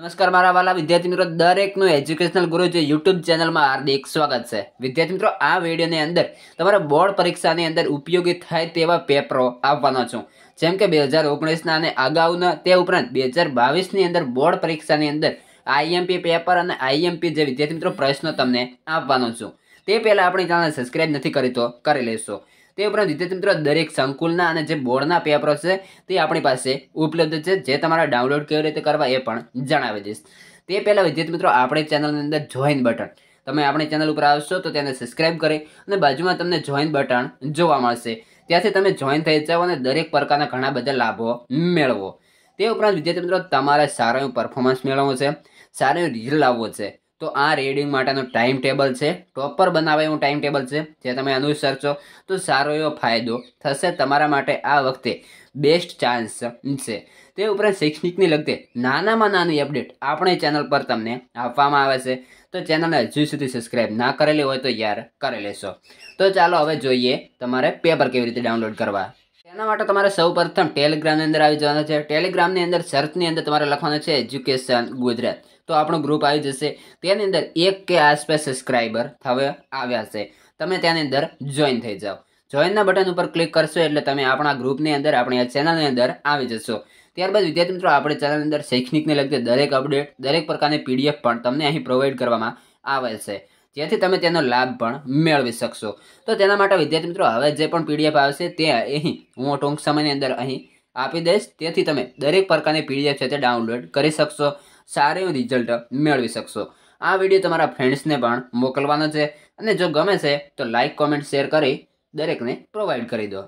નમસ્કાર મારા વાલા વિદ્યાર્થી મિત્રો દરેકનું એજ્યુકેશનલ ગુરુ જે યુટ્યુબ ચેનલમાં હાર્દિક સ્વાગત છે વિદ્યાર્થી મિત્રો આ વિડીયોની અંદર તમારે બોર્ડ પરીક્ષાની અંદર ઉપયોગી થાય તેવા પેપરો આપવાનો છું જેમ કે બે હજાર ઓગણીસના અને અગાઉના તે ઉપરાંત બે હજાર બાવીસની અંદર બોર્ડ પરીક્ષાની અંદર આઈએમપી પેપર અને આઈએમપી જે વિદ્યાર્થી મિત્રો પ્રશ્નો તમને આપવાનો છું તે પહેલાં આપણે ચેનલ સબસ્ક્રાઈબ નથી કરી તો કરી લેશો તે ઉપરાંત વિદ્યાર્થી મિત્રો દરેક સંકુલના અને જે બોર્ડના પેપરો છે તે આપણી પાસે ઉપલબ્ધ છે જે તમારા ડાઉનલોડ કેવી રીતે કરવા એ પણ જણાવી દઈશ તે પહેલાં વિદ્યાર્થી મિત્રો આપણે ચેનલની અંદર જોઈન બટન તમે આપણી ચેનલ ઉપર આવશો તો તેને સબસ્ક્રાઈબ કરી અને બાજુમાં તમને જોઈન બટન જોવા મળશે ત્યાંથી તમે જોઈન થઈ જાઓ અને દરેક પ્રકારના ઘણા બધા લાભો મેળવો તે ઉપરાંત વિદ્યાર્થી મિત્રો તમારે સારા એવું પરફોર્મન્સ મેળવવું છે સારું એવું રિઝલ્ટ લાવવું છે તો આ રીડિંગ માટેનું ટાઈમ ટેબલ છે ટોપર બનાવે એવું ટાઈમ ટેબલ છે જે તમે અનુસરશો તો સારો એવો ફાયદો થશે તમારા માટે આ વખતે બેસ્ટ ચાન્સ છે તે ઉપરાંત શૈક્ષણિકને લગતે નાનામાં નાની અપડેટ આપણે ચેનલ પર તમને આપવામાં આવે છે તો ચેનલને હજુ સુધી સબસ્ક્રાઈબ ના કરેલી હોય તો યાર કરી લેશો તો ચાલો હવે જોઈએ તમારે પેપર કેવી રીતે ડાઉનલોડ કરવા એના માટે તમારે સૌ પ્રથમ ટેલિગ્રામની અંદર આવી જવાનું છે ટેલિગ્રામની અંદર સર્ચની અંદર તમારે લખવાનું છે એજ્યુકેશન ગુજરાત તો આપણું ગ્રુપ આવી જશે તેની અંદર એક કે આસપાસ સબસ્ક્રાઈબર હવે આવ્યા છે તમે ત્યાંની અંદર જોઈન થઈ જાઓ જોઈનના બટન ઉપર ક્લિક કરશો એટલે તમે આપણા ગ્રુપની અંદર આપણી ચેનલની અંદર આવી જશો ત્યારબાદ વિદ્યાર્થી મિત્રો આપણે ચેનલની અંદર શૈક્ષણિકને લગતી દરેક અપડેટ દરેક પ્રકારની પીડીએફ પણ તમને અહીં પ્રોવાઈડ કરવામાં આવે છે જેથી તમે તેનો લાભ પણ મેળવી શકશો તો તેના માટે વિદ્યાર્થી મિત્રો હવે જે પણ પીડીએફ આવશે તે અહીં હું ટૂંક સમયની અંદર અહીં આપી દઈશ તેથી તમે દરેક પ્રકારની પીડીએફ છે તે ડાઉનલોડ કરી શકશો સારું રિઝલ્ટ મેળવી શકશો આ વિડીયો તમારા ફ્રેન્ડ્સને પણ મોકલવાનો છે અને જો ગમે છે તો લાઇક કોમેન્ટ શેર કરી દરેકને પ્રોવાઈડ કરી દો